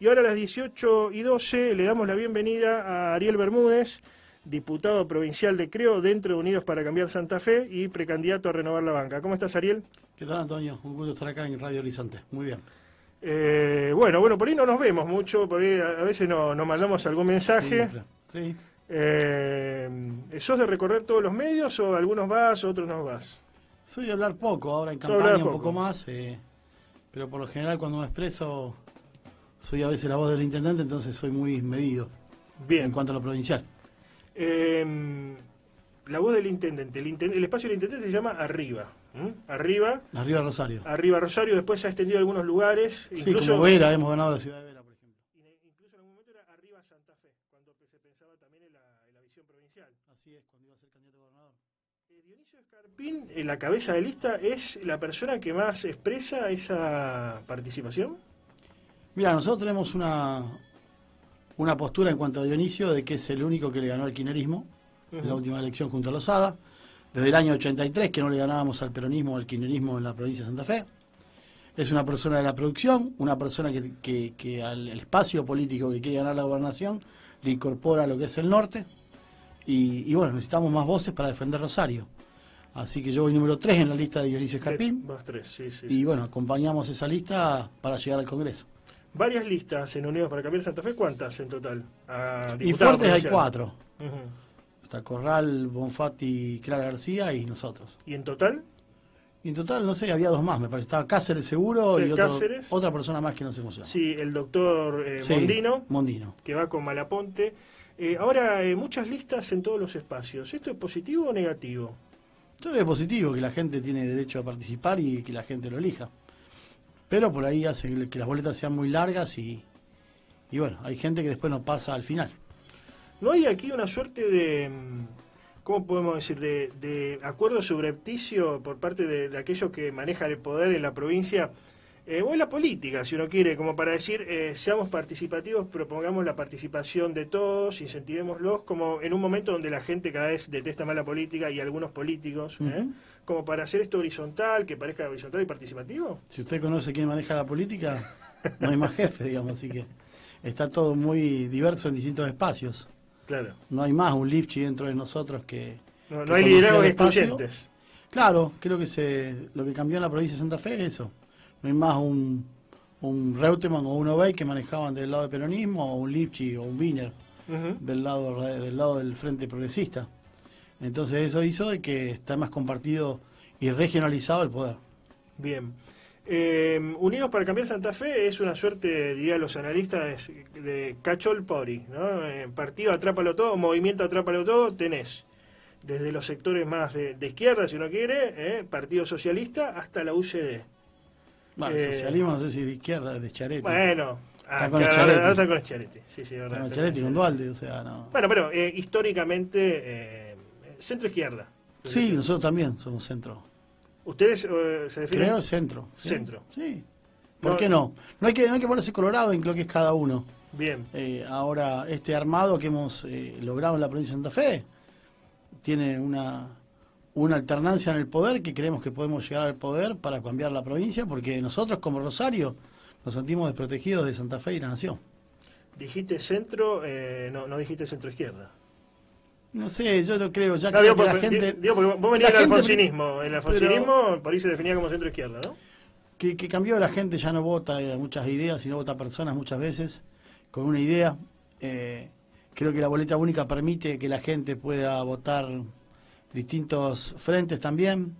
Y ahora a las 18 y 12 le damos la bienvenida a Ariel Bermúdez, diputado provincial de Creo, dentro de Unidos para Cambiar Santa Fe y precandidato a renovar la banca. ¿Cómo estás, Ariel? ¿Qué tal, Antonio? Un gusto estar acá en Radio Horizonte. Muy bien. Eh, bueno, bueno, por ahí no nos vemos mucho, por a veces nos mandamos algún mensaje. Sí. Eh, ¿Sos de recorrer todos los medios o algunos vas, otros no vas? Soy de hablar poco, ahora en campaña un poco, más, eh, pero por lo general cuando me expreso soy a veces la voz del intendente, entonces soy muy medido Bien. en cuanto a lo provincial. Eh, la voz del intendente. El, el espacio del intendente se llama Arriba. Arriba. Arriba Rosario. Arriba Rosario, después se ha extendido a algunos lugares. incluso, como Vera, hemos ganado la ciudad de Vera, por ejemplo. Incluso en algún momento era Arriba Santa Fe, cuando se pensaba también en la, en la visión provincial. Así es, cuando iba a ser candidato a gobernador. Eh, Dionisio Escarpín, en la cabeza de lista, ¿es la persona que más expresa esa participación? Mira, nosotros tenemos una, una postura en cuanto a Dionisio de que es el único que le ganó al quinerismo en la última elección junto a Lozada, desde el año 83 que no le ganábamos al peronismo o al quinerismo en la provincia de Santa Fe. Es una persona de la producción, una persona que, al espacio político que quiere ganar la gobernación le incorpora lo que es el norte. Y, bueno, necesitamos más voces para defender Rosario. Así que yo voy número 3 en la lista de Dionisio Escarpín. Más 3, sí, sí. Y bueno, acompañamos esa lista para llegar al Congreso varias listas en Unidos para Cambiar Santa Fe, ¿cuántas en total? y fuertes hay cuatro. hasta Está Corral, Bonfatti, Clara García y nosotros. ¿Y en total? Y en total, no sé, había dos más, me parece. Estaba Cáceres seguro y otra persona más que no se conoce. Sí, el doctor eh, Mondino, Mondino, que va con Malaponte. Eh, ahora, eh, muchas listas en todos los espacios. ¿Esto es positivo o negativo? Yo es positivo, que la gente tiene derecho a participar y que la gente lo elija. Pero por ahí hace que las boletas sean muy largas y, y bueno, hay gente que después no pasa al final. ¿No hay aquí una suerte de, mm, ¿cómo podemos decir?, de, de acuerdo subrepticio por parte de, de aquellos que manejan el poder en la provincia eh, o en la política, si uno quiere, como para decir, eh, seamos participativos, propongamos la participación de todos, incentivémoslos, como en un momento donde la gente cada vez detesta más la política y algunos políticos, ¿eh? como para hacer esto horizontal, que parezca horizontal y participativo. Si usted conoce quién maneja la política, no hay más jefe, digamos, así que está todo muy diverso en distintos espacios. Claro. No hay más un Lipchi dentro de nosotros que... No, no hay liderazgos excluyentes. Claro, creo que se, lo que cambió en la provincia de Santa Fe es eso no hay más un, un Reutemann o un Obey que manejaban del lado del peronismo, o un Lipchi o un Wiener del, lado, del lado del Frente Progresista. Entonces eso hizo de que está más compartido y regionalizado el poder. Bien. Em, Unidos para Cambiar Santa Fe es una suerte, diría los analistas, de cachol pori, ¿no? Eh, partido atrápalo todo, movimiento atrápalo todo, tenés desde los sectores más de, izquierda, si uno quiere, eh, Partido Socialista, hasta la UCD. Bueno, socialismo eh, no sé si de izquierda, de charete. Bueno, está ah, con claro, está con Sí, sí, verdad, con, con Dualde, o sea, no. Bueno, pero eh, históricamente, eh, centro-izquierda. Sí, nosotros también somos centro. ¿Ustedes se definen? Creo centro. Centro. Sí. ¿Por qué no? No hay, que, no hay que ponerse colorado en lo que es cada uno. Bien. ahora, este armado que hemos logrado en la provincia de Santa Fe tiene una una alternancia en el poder, que creemos que podemos llegar al poder para cambiar la provincia, porque nosotros como Rosario nos sentimos desprotegidos de Santa Fe y la Nación. Dijiste centro, eh, no, no dijiste centro izquierda. No sé, yo no creo, ya que la gente... vos venías del alfonsinismo, el alfonsinismo por ahí se definía como centro izquierda, ¿no? Que, que cambió, la gente ya no vota eh, muchas ideas, sino vota personas muchas veces, con una idea. Eh, creo que la boleta única permite que la gente pueda votar distintos frentes también.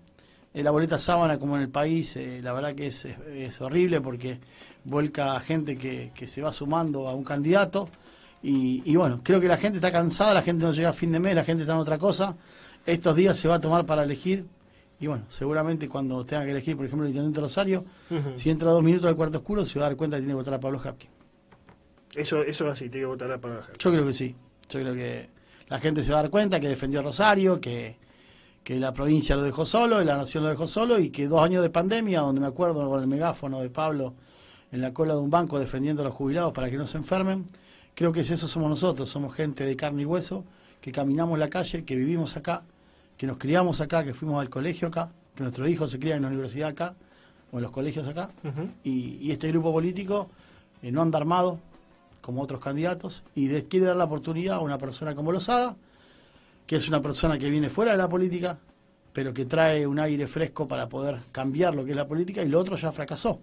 Eh, la boleta sábana, como en el país, eh, la verdad que es, es, horrible porque vuelca gente que, se va sumando a un candidato. Y, bueno, creo que la gente está cansada, la gente no llega a fin de mes, la gente está en otra cosa. Estos días se va a tomar para elegir. Y bueno, seguramente cuando tenga que elegir, por ejemplo, el intendente Rosario, si entra dos minutos al cuarto oscuro, se va a dar cuenta que tiene que votar a Pablo Hapkin. Eso, eso es así, tiene que votar a Pablo Hapkin. Yo creo que sí. Yo creo que la gente se va a dar cuenta que defendió Rosario, que, que la provincia lo dejó solo y la nación lo dejó solo y que dos años de pandemia, donde me acuerdo con el megáfono de Pablo en la cola de un banco defendiendo a los jubilados para que no se enfermen, creo que es eso somos nosotros, somos gente de carne y hueso, que caminamos la calle, que vivimos acá, que nos criamos acá, que fuimos al colegio acá, que nuestros hijos se crían en la universidad acá o en los colegios acá, y, este grupo político eh, no anda armado como otros candidatos y quiere dar la oportunidad a una persona como Lozada, que es una persona que viene fuera de la política, pero que trae un aire fresco para poder cambiar lo que es la política, y lo otro ya fracasó.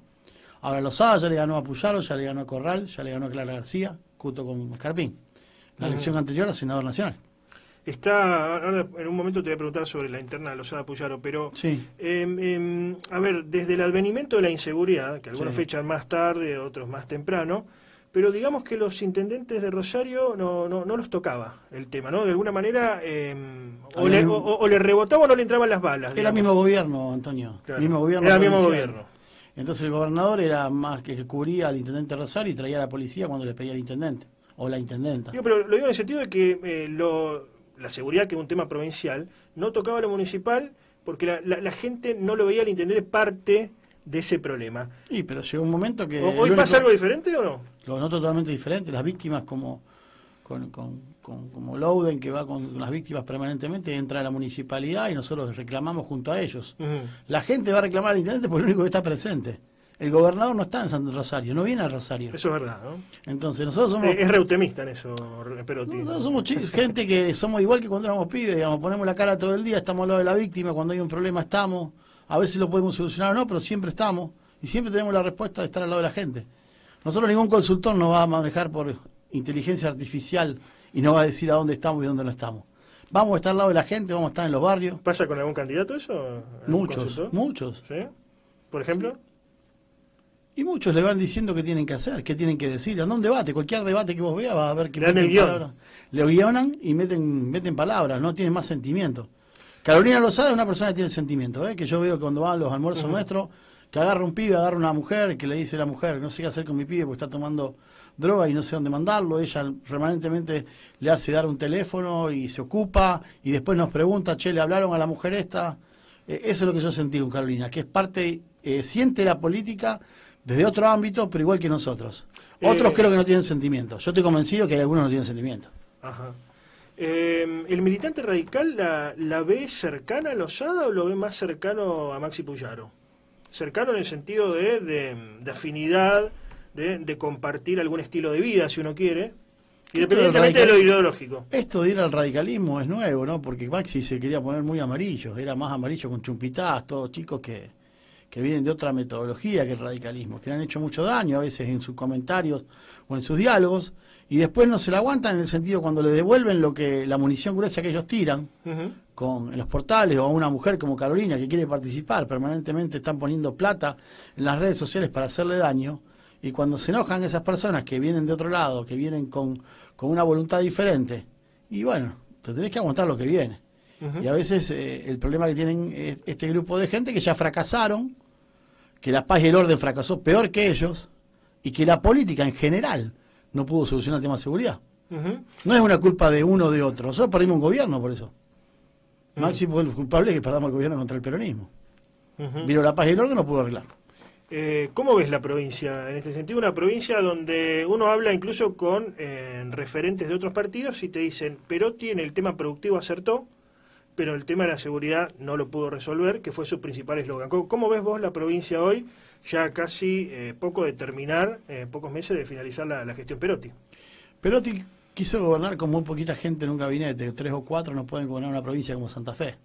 Ahora Lozada ya le ganó a Puyaro, ya le ganó a Corral, ya le ganó a Clara García, junto con Escarpín. La elección anterior a senador nacional. Está, ahora en un momento te voy a preguntar sobre la interna de Lozada Puyaro, pero sí. Em, em, a ver, desde el advenimiento de la inseguridad, que algunos fechas más tarde, otros más temprano, pero digamos que los intendentes de Rosario no, no, no los tocaba el tema, ¿no? De alguna manera, em, o, le, rebotaba o no le entraban las balas. Era el mismo gobierno, Antonio. Mismo gobierno era el mismo gobierno. Entonces el gobernador era más que, cubría al intendente Rosario y traía a la policía cuando le pedía al intendente o la intendenta. Yo, pero lo digo en el sentido de que eh, la seguridad, que es un tema provincial, no tocaba a lo municipal porque la, la gente no lo veía al intendente parte de ese problema. Y pero llegó un momento que... ¿Hoy pasa algo diferente o no? Lo noto totalmente diferente. Las víctimas como, con, con, con como Louden, que va con, las víctimas permanentemente, entra a la municipalidad y nosotros reclamamos junto a ellos. La gente va a reclamar al intendente por el único que está presente. El gobernador no está en San Rosario, no viene a Rosario. Eso es verdad, ¿no? Entonces nosotros somos... es reutemista en eso, pero... Nosotros somos gente que somos igual que cuando éramos pibes, digamos, ponemos la cara todo el día, estamos al lado de la víctima, cuando hay un problema estamos a veces lo podemos solucionar o no, pero siempre estamos y siempre tenemos la respuesta de estar al lado de la gente. Nosotros ningún consultor nos va a manejar por inteligencia artificial y nos va a decir a dónde estamos y dónde no estamos. Vamos a estar al lado de la gente, vamos a estar en los barrios. ¿Pasa con algún candidato eso? muchos, muchos. ¿Por ejemplo? Y muchos le van diciendo qué tienen que hacer, qué tienen que decir. En un debate, cualquier debate que vos veas, va a ver que le el Le guionan y meten, meten palabras, no tienen más sentimiento. Carolina Lozada es una persona que tiene sentimiento, ¿eh? que yo veo cuando van los almuerzos nuestros, que agarra un pibe, agarra una mujer, que le dice a la mujer, no sé qué hacer con mi pibe porque está tomando droga y no sé dónde mandarlo, ella remanentemente le hace dar un teléfono y se ocupa y después nos pregunta, che, le hablaron a la mujer esta. Eh, eso es lo que yo sentí con Carolina, que es parte, eh, siente la política desde otro ámbito, pero igual que nosotros. Otros creo que no tienen sentimiento. Yo estoy convencido que hay algunos no tienen sentimiento. Ajá. Em, ¿El militante radical la, ve cercana a Lozada o lo ve más cercano a Maxi Puyaro? Cercano en el sentido de, afinidad, de, compartir algún estilo de vida, si uno quiere, independientemente de lo ideológico. Esto de ir al radicalismo es nuevo, ¿no? Porque Maxi se quería poner muy amarillo, era más amarillo con chumpitaz, todos chicos que, que vienen de otra metodología que el radicalismo, que le han hecho mucho daño a veces en sus comentarios o en sus diálogos y después no se la aguantan en el sentido cuando le devuelven lo que la munición gruesa que ellos tiran con en los portales o a una mujer como Carolina que quiere participar permanentemente están poniendo plata en las redes sociales para hacerle daño y cuando se enojan esas personas que vienen de otro lado que vienen con, una voluntad diferente y bueno te tenés que aguantar lo que viene y a veces eh, el problema que tienen e, este grupo de gente que ya fracasaron que la paz y el orden fracasó peor que ellos y que la política en general no pudo solucionar el tema de seguridad. No es una culpa de uno o de otro. Nosotros perdimos un gobierno por eso. máximo -huh. culpable que perdamos el gobierno contra el peronismo. Vino la paz y el orden, no pudo arreglarlo. Eh, ¿Cómo ves la provincia en este sentido? Una provincia donde uno habla incluso con eh, referentes de otros partidos y te dicen, pero tiene el tema productivo acertó, pero el tema de la seguridad no lo pudo resolver, que fue su principal eslogan. ¿Cómo ves vos la provincia hoy ya casi eh, poco de terminar, eh, pocos meses de finalizar la, gestión Perotti. Perotti quiso gobernar con muy poquita gente en un gabinete, tres o cuatro no pueden gobernar una provincia como Santa Fe.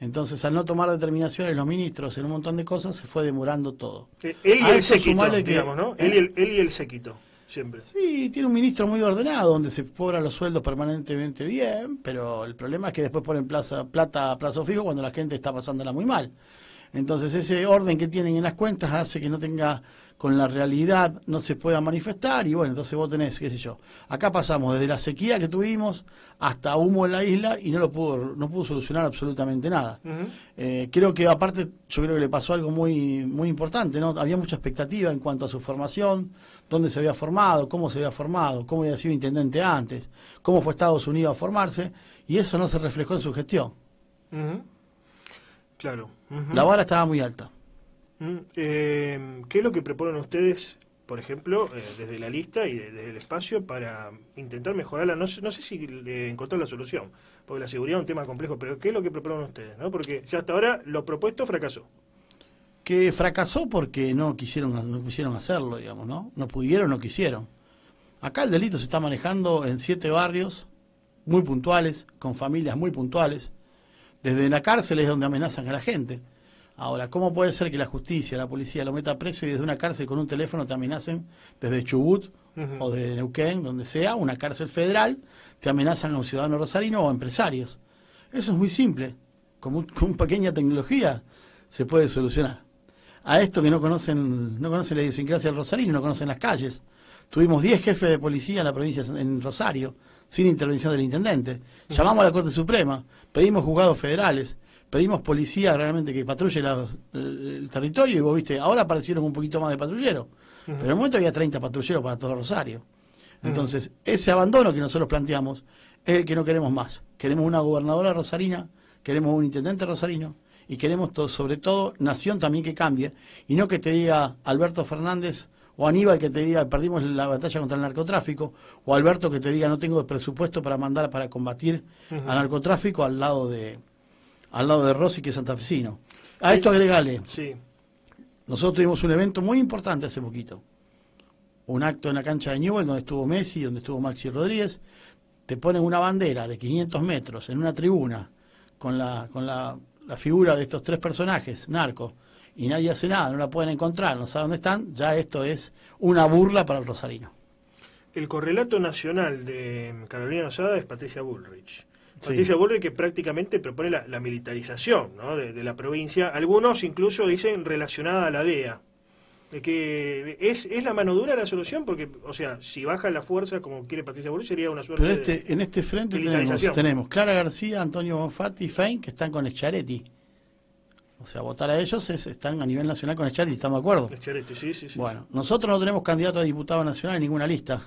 Entonces, al no tomar determinaciones los ministros en un montón de cosas, se fue demorando todo. Eh, él y el séquito, digamos, ¿no? Él y séquito. Siempre. Sí, tiene un ministro muy ordenado, donde se cobran los sueldos permanentemente bien, pero el problema es que después ponen plaza, plata a plazo fijo cuando la gente está pasándola muy mal. Entonces ese orden que tienen en las cuentas hace que no tenga con la realidad, no se pueda manifestar y bueno, entonces vos tenés, qué sé yo, acá pasamos desde la sequía que tuvimos hasta humo en la isla y no lo pudo, no pudo solucionar absolutamente nada. Eh, creo que aparte yo creo que le pasó algo muy, muy importante, ¿no? Había mucha expectativa en cuanto a su formación, dónde se había formado, cómo se había formado, cómo había sido intendente antes, cómo fue Estados Unidos a formarse, y eso no se reflejó en su gestión. Claro. La vara estaba muy alta. Mm, eh, ¿Qué es lo que proponen ustedes, por ejemplo, eh, desde la lista y desde el espacio para intentar mejorarla? No, no sé si encontrar la solución, porque la seguridad es un tema complejo, pero ¿qué es lo que proponen ustedes? ¿no? Porque ya hasta ahora lo propuesto fracasó. Que fracasó porque no quisieron, no quisieron hacerlo, digamos, ¿no? No pudieron, no quisieron. Acá el delito se está manejando en siete barrios muy puntuales, con familias muy puntuales desde la cárcel es donde amenazan a la gente. Ahora, ¿cómo puede ser que la justicia, la policía lo meta a preso y desde una cárcel con un teléfono te amenacen desde Chubut o desde Neuquén, donde sea, una cárcel federal, te amenazan a un ciudadano rosarino o a empresarios? Eso es muy simple. Con, un, pequeña tecnología se puede solucionar. A esto que no conocen, no conocen la idiosincrasia del rosarino, no conocen las calles, Tuvimos 10 jefes de policía en la provincia, en Rosario, sin intervención del intendente. Llamamos a la Corte Suprema, pedimos juzgados federales, pedimos policía realmente que patrulle el, territorio y vos viste, ahora aparecieron un poquito más de patrulleros, pero en el momento había 30 patrulleros para todo Rosario. Entonces, ese abandono que nosotros planteamos es el que no queremos más. Queremos una gobernadora rosarina, queremos un intendente rosarino y queremos sobre todo nación también que cambie y no que te diga Alberto Fernández o Aníbal que te diga perdimos la batalla contra el narcotráfico, o Alberto que te diga no tengo presupuesto para mandar para combatir al narcotráfico al lado de al lado de Rossi que es santafesino. A esto agregale. Sí. Nosotros tuvimos un evento muy importante hace poquito. Un acto en la cancha de Newell donde estuvo Messi, donde estuvo Maxi Rodríguez. Te ponen una bandera de 500 metros en una tribuna con la, con la, la figura de estos tres personajes, narcos y nadie hace nada, no la pueden encontrar, no saben dónde están, ya esto es una burla para el rosarino. El correlato nacional de Carolina Osada es Patricia Bullrich. Patricia Bullrich que prácticamente propone la, militarización de, la provincia. Algunos incluso dicen relacionada a la DEA. De que es, la mano dura la solución, porque, o sea, si baja la fuerza como quiere Patricia Bullrich sería una suerte Pero este, en este frente tenemos, Clara García, Antonio Bonfatti y Fein que están con Echaretti o sea, votar a ellos es, están a nivel nacional con y ¿estamos de acuerdo? sí, sí, Bueno, nosotros no tenemos candidato a diputado nacional en ninguna lista.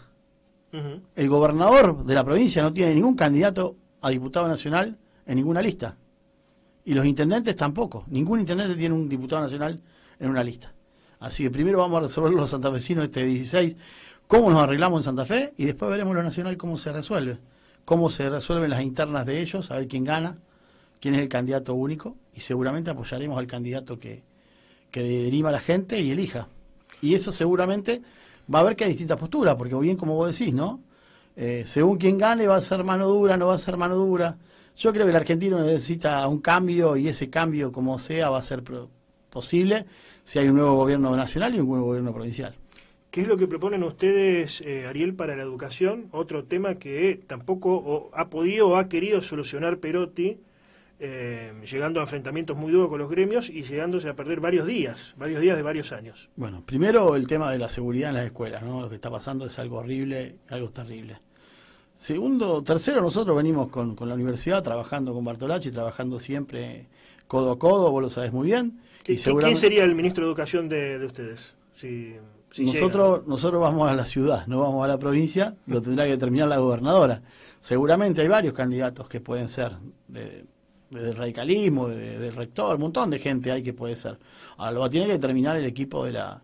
El gobernador de la provincia no tiene ningún candidato a diputado nacional en ninguna lista. Y los intendentes tampoco. Ningún intendente tiene un diputado nacional en una lista. Así que primero vamos a resolver los santafesinos este 16, cómo nos arreglamos en Santa Fe, y después veremos lo nacional cómo se resuelve. Cómo se resuelven las internas de ellos, a ver quién gana quién es el candidato único y seguramente apoyaremos al candidato que, que la gente y elija. Y eso seguramente va a haber que hay distintas posturas, porque bien como vos decís, ¿no? Eh, según quien gane va a ser mano dura, no va a ser mano dura. Yo creo que el argentino necesita un cambio y ese cambio, como sea, va a ser posible si hay un nuevo gobierno nacional y un nuevo gobierno provincial. ¿Qué es lo que proponen ustedes, eh, Ariel, para la educación? Otro tema que tampoco ha podido o ha querido solucionar Perotti Em, llegando a enfrentamientos muy duros con los gremios y llegándose a perder varios días, varios días de varios años. Bueno, primero el tema de la seguridad en las escuelas, ¿no? Lo que está pasando es algo horrible, algo terrible. Segundo, tercero, nosotros venimos con, la universidad trabajando con Bartolacci, trabajando siempre codo a codo, vos lo sabés muy bien. y ¿Quién sería el ministro de Educación de, ustedes? Si, nosotros, nosotros vamos a la ciudad, no vamos a la provincia, lo tendrá que determinar la gobernadora. Seguramente hay varios candidatos que pueden ser de, desde el radicalismo, del rector, un montón de gente hay que puede ser. Ahora lo va a tener que determinar el equipo de la,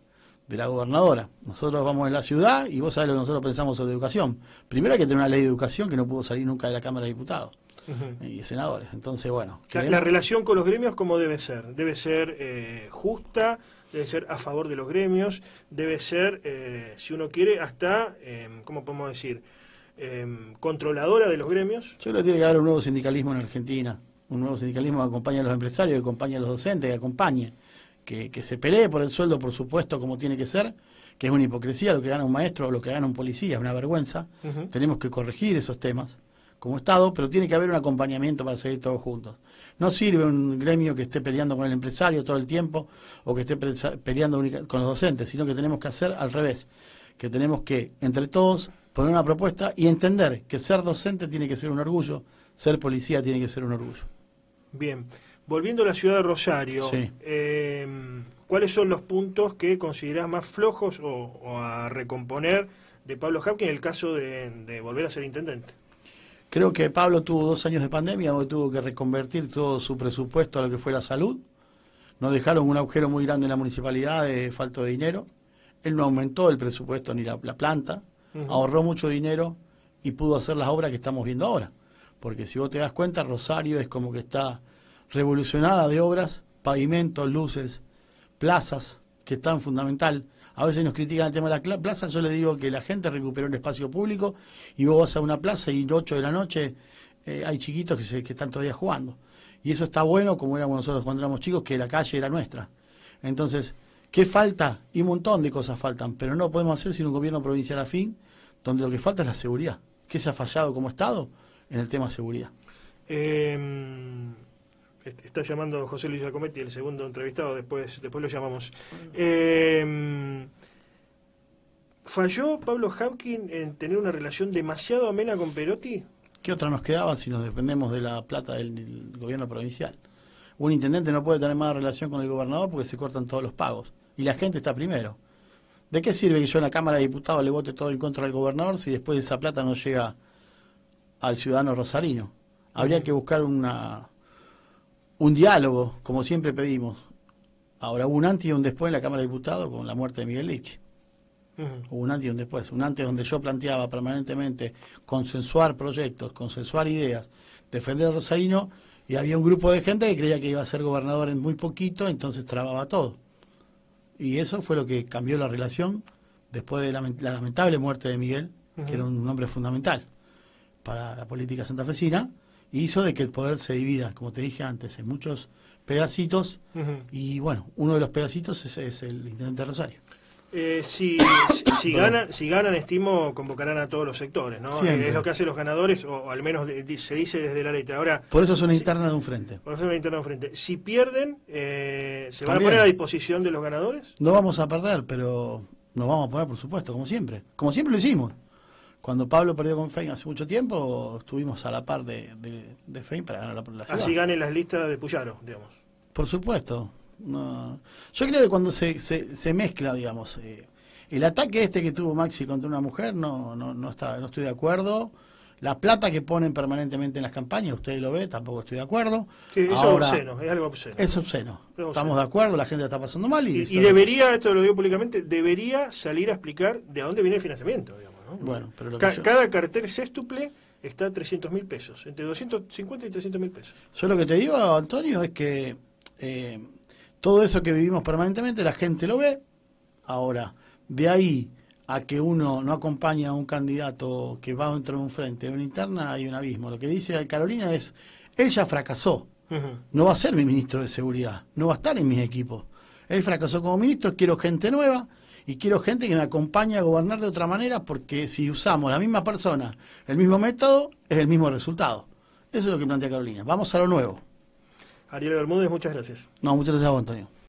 de la gobernadora. Nosotros vamos en la ciudad y vos sabés lo que nosotros pensamos sobre educación. Primero hay que tener una ley de educación que no pudo salir nunca de la Cámara de Diputados eh, Y de y senadores. Entonces, bueno. La, relación con los gremios, ¿cómo debe ser? Debe ser eh, justa, debe ser a favor de los gremios, debe ser, eh, si uno quiere, hasta, em, ¿cómo podemos decir? Em, controladora de los gremios. Yo creo que tiene que haber un nuevo sindicalismo en Argentina un nuevo sindicalismo que acompañe a los empresarios, que acompañe a los docentes, que acompañe, que, se pelee por el sueldo, por supuesto, como tiene que ser, que es una hipocresía lo que gana un maestro o lo que gana un policía, es una vergüenza. Tenemos que corregir esos temas como Estado, pero tiene que haber un acompañamiento para seguir todos juntos. No sirve un gremio que esté peleando con el empresario todo el tiempo o que esté peleando con los docentes, sino que tenemos que hacer al revés, que tenemos que, entre todos, poner una propuesta y entender que ser docente tiene que ser un orgullo, ser policía tiene que ser un orgullo. Bien, volviendo a la ciudad de Rosario, em, ¿cuáles son los puntos que considerás más flojos o, a recomponer de Pablo Hapkin en el caso de, volver a ser intendente? Creo que Pablo tuvo dos años de pandemia, donde tuvo que reconvertir todo su presupuesto a lo que fue la salud. Nos dejaron un agujero muy grande en la municipalidad de falta de dinero. Él no aumentó el presupuesto ni la, planta, ahorró mucho dinero y pudo hacer las obras que estamos viendo ahora porque si vos te das cuenta, Rosario es como que está revolucionada de obras, pavimentos, luces, plazas, que están fundamental. A veces nos critican el tema de la plaza, yo les digo que la gente recuperó un espacio público y vos vas a una plaza y 8 de la noche eh, hay chiquitos que, que están todavía jugando. Y eso está bueno, como éramos nosotros cuando éramos chicos, que la calle era nuestra. Entonces, ¿qué falta? Y un montón de cosas faltan, pero no podemos hacer sin un gobierno provincial afín, donde lo que falta es la seguridad. ¿Qué se ha fallado como Estado? en el tema seguridad. Em, está llamando José Luis Giacometti, el segundo entrevistado, después, después lo llamamos. Em, ¿Falló Pablo Hapkin en tener una relación demasiado amena con Perotti? ¿Qué otra nos quedaba si nos dependemos de la plata del, gobierno provincial? Un intendente no puede tener más relación con el gobernador porque se cortan todos los pagos. Y la gente está primero. ¿De qué sirve que yo en la Cámara de Diputados le vote todo en contra del gobernador si después esa plata no llega al ciudadano rosarino. Habría que buscar una, un diálogo, como siempre pedimos. Ahora, un antes y un después en la Cámara de Diputados con la muerte de Miguel Lich. Un antes y un después. Un antes donde yo planteaba permanentemente consensuar proyectos, consensuar ideas, defender a Rosarino, y había un grupo de gente que creía que iba a ser gobernador en muy poquito, entonces trababa todo. Y eso fue lo que cambió la relación después de la, lamentable muerte de Miguel, que era un hombre fundamental para la política santafesina hizo de que el poder se divida, como te dije antes, en muchos pedacitos. Y bueno, uno de los pedacitos es, el intendente Rosario. Eh, si, si, ganan, estimo, convocarán a todos los sectores, ¿no? Eh, es lo que hacen los ganadores, o, al menos se dice desde la letra. Ahora, por eso es una interna de un frente. Por eso es interna un frente. Si pierden, eh, ¿se van a poner a disposición de los ganadores? No vamos a perder, pero nos vamos a poner, por supuesto, como siempre. Como siempre lo hicimos cuando Pablo perdió con Fein hace mucho tiempo, estuvimos a la par de, de, Fein para ganar la, la Así gane las listas de Puyaro, digamos. Por supuesto. Yo creo que cuando se, mezcla, digamos, eh, el ataque este que tuvo Maxi contra una mujer, no, no, no, está, no estoy de acuerdo. La plata que ponen permanentemente en las campañas, ustedes lo ve, tampoco estoy de acuerdo. eso es obsceno, es algo obsceno. Es obsceno. Estamos de acuerdo, la gente está pasando mal. Y, debería, esto lo digo públicamente, debería salir a explicar de dónde viene el financiamiento. Bueno, pero Cada cartel sextuple está a 300 mil pesos, entre 250 y 300 mil pesos. Yo lo que te digo, Antonio, es que eh, todo eso que vivimos permanentemente, la gente lo ve. Ahora, de ahí a que uno no acompaña a un candidato que va dentro de un frente, de una interna, hay un abismo. Lo que dice Carolina es, ella fracasó, no va a ser mi ministro de Seguridad, no va a estar en mis equipos. Él fracasó como ministro, quiero gente nueva, y quiero gente que me acompañe a gobernar de otra manera porque si usamos la misma persona, el mismo método, es el mismo resultado. Eso es lo que plantea Carolina. Vamos a lo nuevo. Ariel Bermúdez, muchas gracias. No, muchas gracias a Antonio.